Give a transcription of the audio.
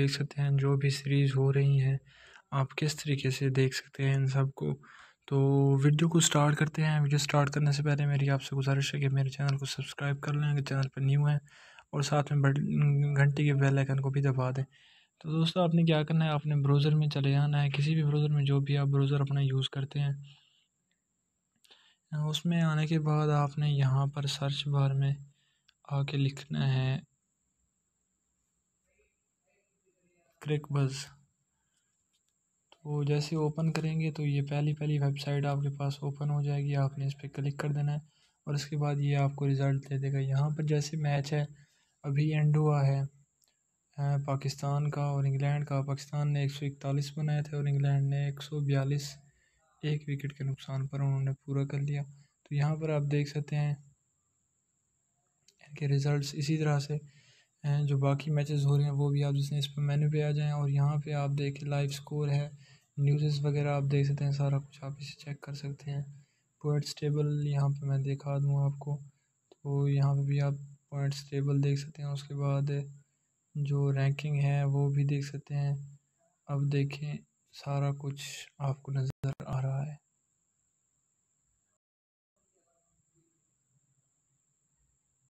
देख सकते हैं जो भी सीरीज़ हो रही हैं आप किस तरीके से देख सकते हैं इन सबको तो वीडियो को स्टार्ट करते हैं वीडियो स्टार्ट करने से पहले मेरी आपसे गुजारिश है कि मेरे चैनल को सब्सक्राइब कर लें अगर चैनल पर न्यू है और साथ में घंटे के बेल आइकन को भी दबा दें तो दोस्तों आपने क्या करना है आपने ब्राउज़र में चले जाना है किसी भी ब्राउज़र में जो भी आप ब्राउज़र अपना यूज़ करते हैं उसमें आने के बाद आपने यहाँ पर सर्च बार में आके लिखना है क्रिक बज़ तो जैसे ओपन करेंगे तो ये पहली पहली वेबसाइट आपके पास ओपन हो जाएगी आपने इस पर क्लिक कर देना है और इसके बाद ये आपको रिज़ल्ट दे देगा यहाँ पर जैसे मैच है अभी एंड हुआ है पाकिस्तान का और इंग्लैंड का पाकिस्तान ने एक सौ इकतालीस बनाए थे और इंग्लैंड ने एक सौ बयालीस एक विकेट के नुकसान पर उन्होंने पूरा कर लिया तो यहाँ पर आप देख सकते हैं इनके रिज़ल्ट इसी तरह से हैं जो बाकी मैचेस हो रहे हैं वो भी आप जिसने इस पर मेन्यू पे आ जाएं और यहाँ पे आप देखें लाइव स्कोर है न्यूज़ वगैरह आप देख सकते हैं सारा कुछ आप इसे चेक कर सकते हैं पॉइंट्स टेबल यहाँ पे मैं दिखा दूँ आपको तो यहाँ पे भी आप पॉइंट्स टेबल देख सकते हैं उसके बाद जो रैंकिंग है वो भी देख सकते हैं अब देखें सारा कुछ आपको नज़र आ रहा है